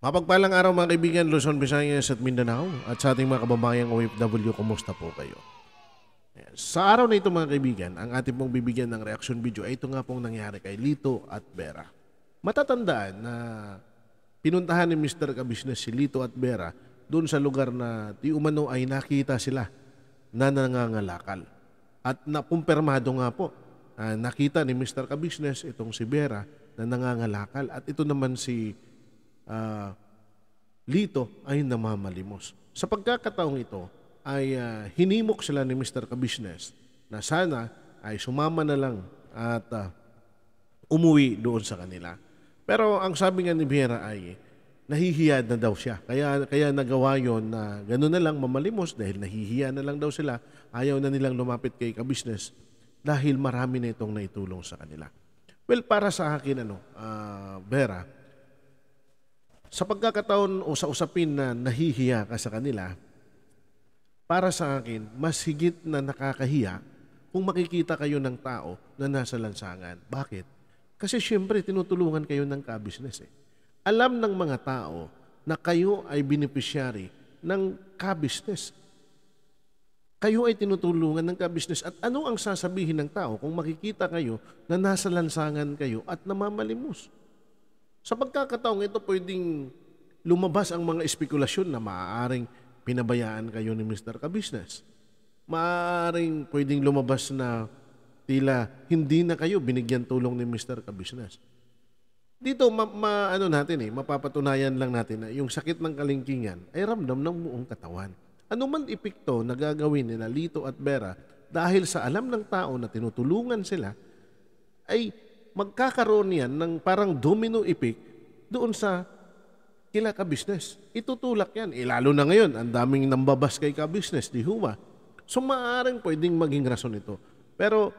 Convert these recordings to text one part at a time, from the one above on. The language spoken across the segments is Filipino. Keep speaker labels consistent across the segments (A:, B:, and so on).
A: Mapagpalang araw mga kaibigan, Luzon, Visayas at Mindanao at sa ating mga kababayang OFW, kumusta po kayo? Sa araw na ito mga kaibigan, ang ating pong bibigyan ng reaction video ay ito nga pong nangyari kay Lito at Vera. Matatandaan na pinuntahan ni Mr. Kabisnes si Lito at Vera doon sa lugar na di umano ay nakita sila na nangangalakal. At napumpirmado nga po, uh, nakita ni Mr. Kabisnes itong si Vera na nangangalakal at ito naman si uh, Lito ay namamalimos. Sa pagkakataong ito ay uh, hinimok sila ni Mr. Kabisnes na sana ay sumama na lang at uh, umuwi doon sa kanila. Pero ang sabi nga ni Vera ay nahihiyad na daw siya. Kaya, kaya nagawa yon na gano'n na lang mamalimos dahil nahihiya na lang daw sila. Ayaw na nilang lumapit kay kabisnes dahil marami na itong naitulong sa kanila. Well, para sa akin, ano, uh, Vera, sa pagkakataon o sa usapin na nahihiya ka sa kanila, para sa akin, mas higit na nakakahiya kung makikita kayo ng tao na nasa lansangan. Bakit? Kasi siyempre tinutulungan kayo ng ka-business eh. Alam ng mga tao na kayo ay beneficiary ng ka-business. Kayo ay tinutulungan ng ka-business. At ano ang sasabihin ng tao kung makikita kayo na nasa lansangan kayo at namamalimos? Sa pagkakataong ito, pwedeng lumabas ang mga espekulasyon na maaaring pinabayaan kayo ni Mr. Kabisnes. Maaaring pwedeng lumabas na tila hindi na kayo binigyan tulong ni Mr. Kabisnes. Dito, ma, ma, ano natin eh, mapapatunayan lang natin na yung sakit ng kalingkingan ay ramdam ng buong katawan. Ano man epekto na gagawin nila Lito at Vera dahil sa alam ng tao na tinutulungan sila, ay magkakaroon yan ng parang domino effect doon sa kila ka-business. Itutulak yan. Ilalo eh, na ngayon, ang daming nambabas kay ka-business, di huwa. So maaaring pwedeng maging rason ito. Pero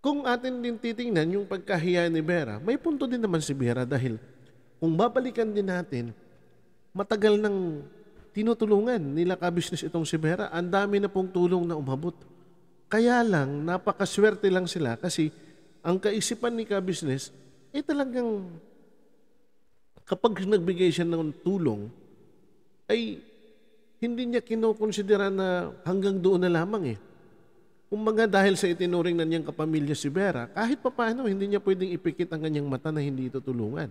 A: kung atin din titingnan yung pagkahiya ni Vera, may punto din naman si Vera dahil kung babalikan din natin, matagal nang tinutulungan nila ka-business itong si Vera. Ang dami na pong tulong na umabot. Kaya lang, napakaswerte lang sila kasi ang kaisipan ni ka-business, eh talagang kapag nagbigay siya ng tulong, ay hindi niya kinokonsidera na hanggang doon na lamang eh. Kumbaga dahil sa itinuring na niyang kapamilya si Vera, kahit papaano hindi niya pwedeng ipikit ang kanyang mata na hindi ito tulungan.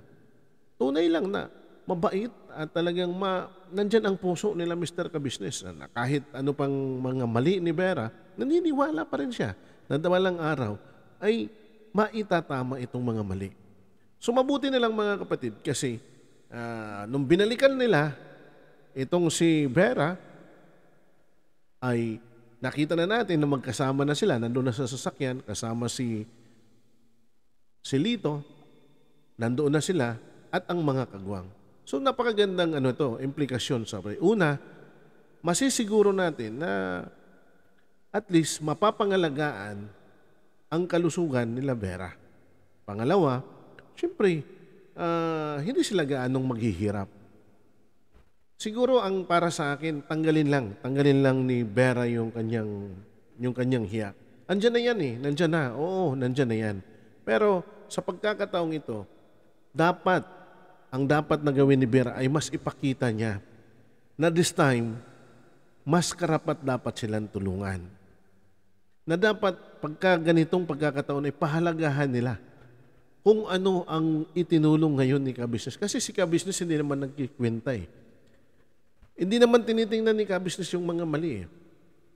A: Tunay lang na mabait at talagang ma, nandyan ang puso nila Mr. Kabisnes na kahit ano pang mga mali ni Vera, naniniwala pa rin siya na dawalang araw ay maitatama itong mga mali. So mabuti nilang mga kapatid kasi uh, nung binalikan nila itong si Vera ay nakita na natin na magkasama na sila. nandoon na sa sasakyan, kasama si, si Lito. Nandoon na sila at ang mga kagwang. So napakagandang ano to, implikasyon sa pre. Una, masisiguro natin na at least mapapangalagaan ang kalusugan nila Vera. Pangalawa, siyempre, uh, ah, hindi sila gaanong maghihirap. Siguro ang para sa akin, tanggalin lang. Tanggalin lang ni Vera yung kanyang, yung kanyang hiya. Andiyan na yan eh. Nandiyan na. Oo, nandiyan na yan. Pero sa pagkakataong ito, dapat, ang dapat na gawin ni Vera ay mas ipakita niya na this time, mas karapat dapat silang tulungan na dapat pagka ganitong pagkakataon ay pahalagahan nila kung ano ang itinulong ngayon ni Kabisnes. Kasi si Kabisnes hindi naman nagkikwenta eh. Hindi naman tinitingnan ni Kabisnes yung mga mali eh.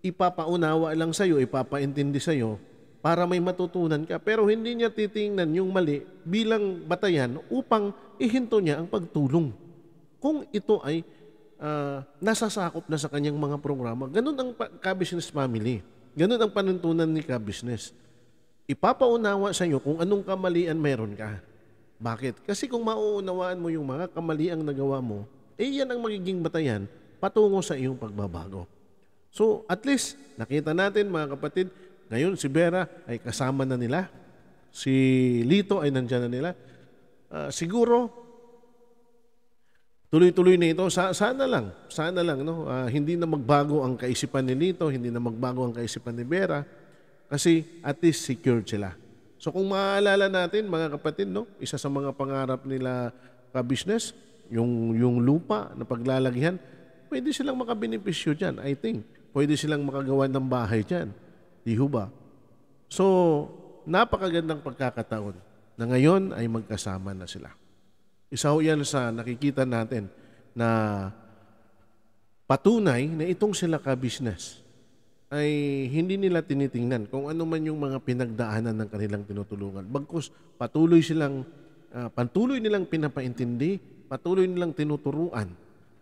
A: Ipapaunawa lang sa'yo, ipapaintindi sa'yo para may matutunan ka. Pero hindi niya titingnan yung mali bilang batayan upang ihinto niya ang pagtulong. Kung ito ay uh, nasasakop na sa kanyang mga programa, ganun ang Kabisnes family Ganun ang panuntunan ni ka business. Ipapaunawa sa iyo kung anong kamalian meron ka. Bakit? Kasi kung mauunawaan mo yung mga kamaliang nagawa mo, eh yan ang magiging batayan patungo sa iyong pagbabago. So at least nakita natin mga kapatid, ngayon si Vera ay kasama na nila. Si Lito ay nandyan na nila. Uh, siguro tuloy-tuloy na ito. Sa, sana lang, sana lang, no? Uh, hindi na magbago ang kaisipan ni Lito, hindi na magbago ang kaisipan ni Vera, kasi at least secured sila. So kung maaalala natin, mga kapatid, no? Isa sa mga pangarap nila ka-business, yung, yung lupa na paglalagyan, pwede silang makabenepisyo dyan, I think. Pwede silang makagawa ng bahay dyan. Di ba? So, napakagandang pagkakataon na ngayon ay magkasama na sila. Isa ho yan sa nakikita natin na patunay na itong sila ka-business ay hindi nila tinitingnan kung ano man yung mga pinagdaanan ng kanilang tinutulungan. Bagkus patuloy silang uh, patuloy nilang pinapaintindi, patuloy nilang tinuturuan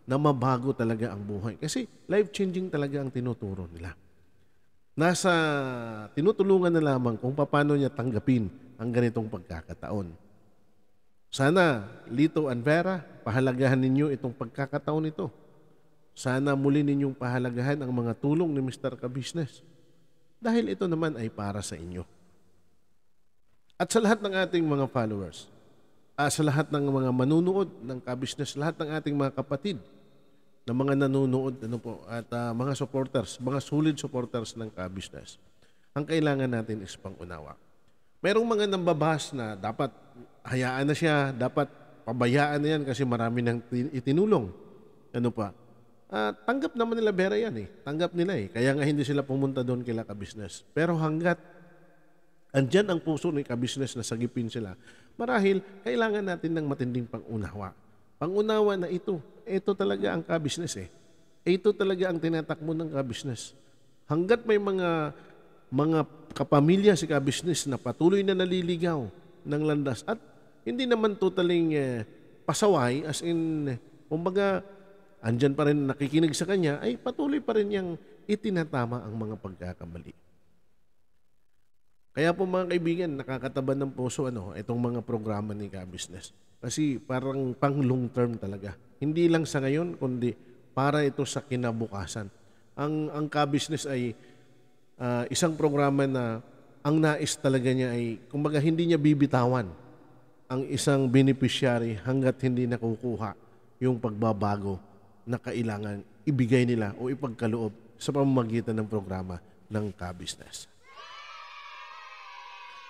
A: na mabago talaga ang buhay. Kasi life-changing talaga ang tinuturo nila. Nasa tinutulungan na lamang kung paano niya tanggapin ang ganitong pagkakataon. Sana, Lito and Vera, pahalagahan ninyo itong pagkakataon ito. Sana muli ninyong pahalagahan ang mga tulong ni Mr. Kabusiness dahil ito naman ay para sa inyo. At sa lahat ng ating mga followers, uh, sa lahat ng mga manunood ng Kabusiness, lahat ng ating mga kapatid na mga nanonood ano po, at uh, mga supporters, mga solid supporters ng Kabusiness, ang kailangan natin is pangunawa. Merong mga nambabahas na dapat hayaan na siya, dapat pabayaan na yan kasi marami nang itinulong. Ano pa? Uh, tanggap naman nila pera yan eh. Tanggap nila eh. Kaya nga hindi sila pumunta doon kila ka-business. Pero hanggat andyan ang puso ng ka-business na sagipin sila, marahil kailangan natin ng matinding pangunawa. Pangunawa na ito. Ito talaga ang ka-business eh. Ito talaga ang tinatakbo ng ka-business. Hanggat may mga mga kapamilya si ka-business na patuloy na naliligaw ng landas at hindi naman totaling uh, pasaway as in kumbaga andyan pa rin nakikinig sa kanya ay patuloy pa rin niyang itinatama ang mga pagkakamali. Kaya po mga kaibigan, nakakataba ng puso ano, itong mga programa ni Kabusiness. Kasi parang pang long term talaga. Hindi lang sa ngayon, kundi para ito sa kinabukasan. Ang, ang Kabusiness ay uh, isang programa na ang nais talaga niya ay, kumbaga hindi niya bibitawan ang isang beneficiary hanggat hindi nakukuha yung pagbabago na kailangan ibigay nila o ipagkaloob sa pamamagitan ng programa ng ka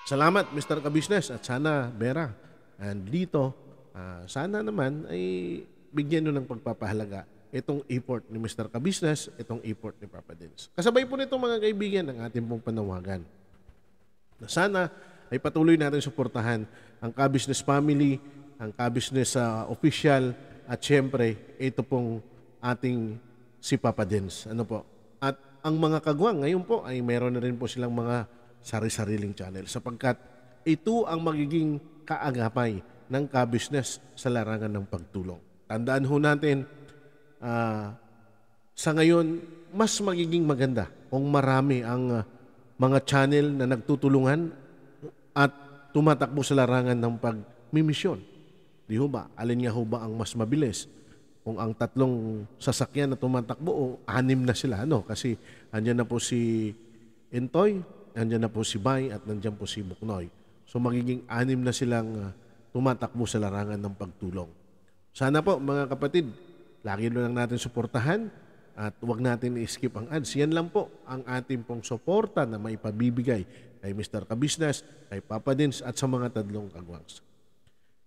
A: Salamat Mr. ka at sana Vera and Lito, uh, sana naman ay bigyan nyo ng pagpapahalaga itong effort ni Mr. Ka-Business, itong effort ni Papa Dins. Kasabay po nito mga kaibigan ng ating pong panawagan na sana ay patuloy natin suportahan ang K-Business Family, ang K-Business uh, ah, Official, at syempre, ito pong ating si Papa Dens. Ano po? At ang mga kagwang ngayon po ay mayroon na rin po silang mga sari-sariling channel sapagkat ito ang magiging kaagapay ng ka-business sa larangan ng pagtulong. Tandaan ho natin, uh, sa ngayon, mas magiging maganda kung marami ang uh, mga channel na nagtutulungan at tumatakbo sa larangan ng pagmimisyon. Di ho ba? Alin nga ho ba ang mas mabilis? Kung ang tatlong sasakyan na tumatakbo o anim na sila, no? Kasi andyan na po si Entoy, andyan na po si Bay at nandyan po si Buknoy. So magiging anim na silang ah, tumatakbo sa larangan ng pagtulong. Sana po mga kapatid, lagi lang natin suportahan at huwag natin i-skip ang ads. Yan lang po ang ating pong suporta na maipabibigay kay Mr. Kabisnes, kay Papa Dins at sa mga tadlong kagwangs.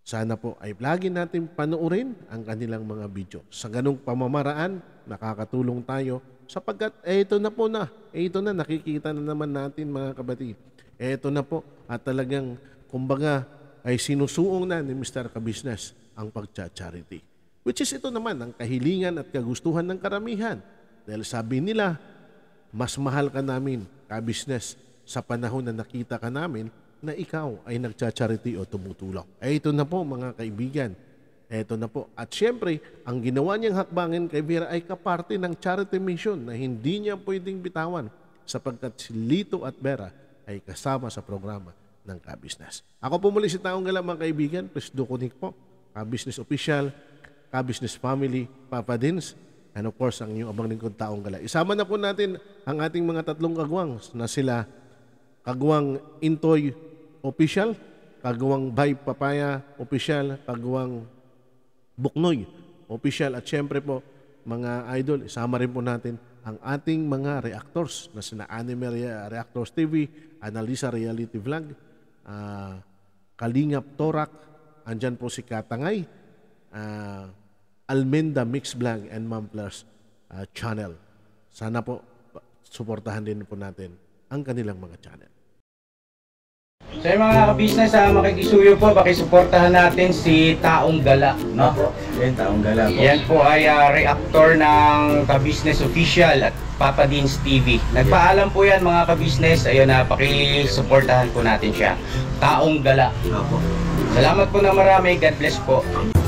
A: Sana po ay lagi natin panoorin ang kanilang mga video. Sa ganong pamamaraan, nakakatulong tayo sapagkat eh, ito na po na, eh, ito na nakikita na naman natin mga kabatid. Eh, ito na po at talagang kumbaga ay sinusuong na ni Mr. Kabisnes ang pagcha-charity. Which is ito naman ang kahilingan at kagustuhan ng karamihan. Dahil sabi nila, mas mahal ka namin, kabisnes, sa panahon na nakita ka namin na ikaw ay nagcha-charity o tumutulong. Eh ito na po mga kaibigan. Ito na po. At syempre, ang ginawa niyang hakbangin kay Vera ay kaparte ng charity mission na hindi niya pwedeng bitawan sapagkat si Lito at Vera ay kasama sa programa ng Kabisnes. Ako po muli si Taong Gala mga kaibigan, Presto Kunik po, Kabisnes Official, Kabisnes Family, Papa Dins, and of course ang inyong abang lingkod Taong Gala. Isama na po natin ang ating mga tatlong kagwang na sila kaguang Intoy official, kaguang Bay Papaya official, kaguang Buknoy official at syempre po mga idol, isama rin po natin ang ating mga reactors na sina Anime Re- Reactors TV, Analisa Reality Vlog, uh, Kalingap Torak, andyan po si Katangay, uh, Almenda Mix Vlog and Mom Plus uh, channel. Sana po, suportahan din po natin ang kanilang mga channel. Sa so, mga ka-business, uh, makikisuyo po, pakisuportahan natin si Taong Gala. No? Yan, Taong Gala po. Yan po ay uh, reactor ng ka official at Papa Deans TV. Nagpaalam po yan mga ka-business, ayun na, uh, pakisuportahan po natin siya. Taong Gala. Opo. Salamat po na marami, God bless po.